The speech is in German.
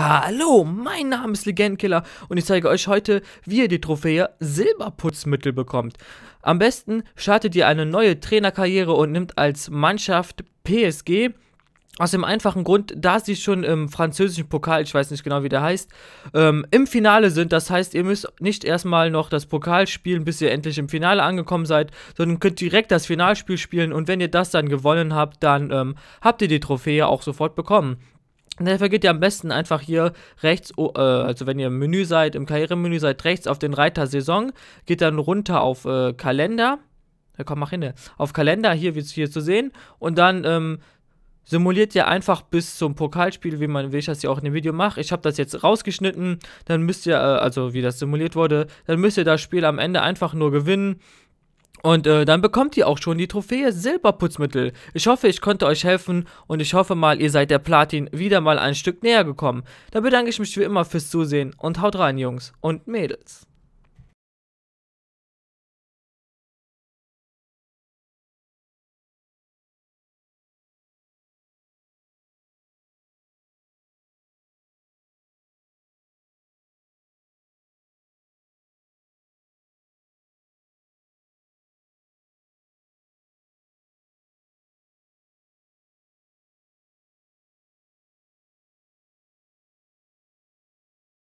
Hallo, mein Name ist Legendkiller und ich zeige euch heute, wie ihr die Trophäe Silberputzmittel bekommt. Am besten startet ihr eine neue Trainerkarriere und nimmt als Mannschaft PSG aus dem einfachen Grund, da sie schon im französischen Pokal, ich weiß nicht genau, wie der heißt, ähm, im Finale sind. Das heißt, ihr müsst nicht erstmal noch das Pokal spielen, bis ihr endlich im Finale angekommen seid, sondern könnt direkt das Finalspiel spielen und wenn ihr das dann gewonnen habt, dann ähm, habt ihr die Trophäe auch sofort bekommen. Ne, dann geht ihr am besten einfach hier rechts, äh, also wenn ihr im Menü seid, im Karrieremenü seid, rechts auf den Reiter Saison, geht dann runter auf äh, Kalender. Ja, komm, mach hin. ne? Auf Kalender, hier wie es hier zu sehen. Und dann ähm, simuliert ihr einfach bis zum Pokalspiel, wie, man, wie ich das hier auch in dem Video mache. Ich habe das jetzt rausgeschnitten. Dann müsst ihr, äh, also wie das simuliert wurde, dann müsst ihr das Spiel am Ende einfach nur gewinnen. Und äh, dann bekommt ihr auch schon die Trophäe Silberputzmittel. Ich hoffe, ich konnte euch helfen und ich hoffe mal, ihr seid der Platin wieder mal ein Stück näher gekommen. Da bedanke ich mich wie immer fürs Zusehen und haut rein, Jungs und Mädels.